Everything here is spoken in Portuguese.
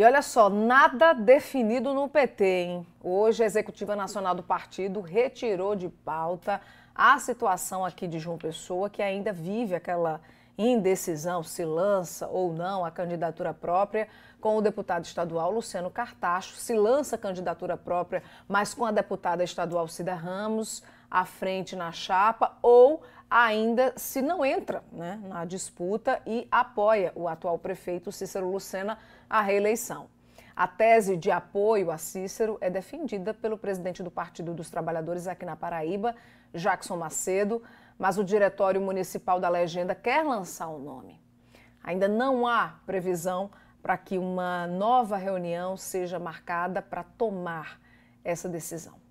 E olha só, nada definido no PT, hein? Hoje a Executiva Nacional do Partido retirou de pauta a situação aqui de João Pessoa, que ainda vive aquela indecisão se lança ou não a candidatura própria, com o deputado estadual Luciano Cartacho, se lança a candidatura própria, mas com a deputada estadual Cida Ramos à frente na chapa, ou ainda se não entra né, na disputa e apoia o atual prefeito Cícero Lucena à reeleição. A tese de apoio a Cícero é defendida pelo presidente do Partido dos Trabalhadores aqui na Paraíba, Jackson Macedo, mas o Diretório Municipal da Legenda quer lançar o um nome. Ainda não há previsão para que uma nova reunião seja marcada para tomar essa decisão.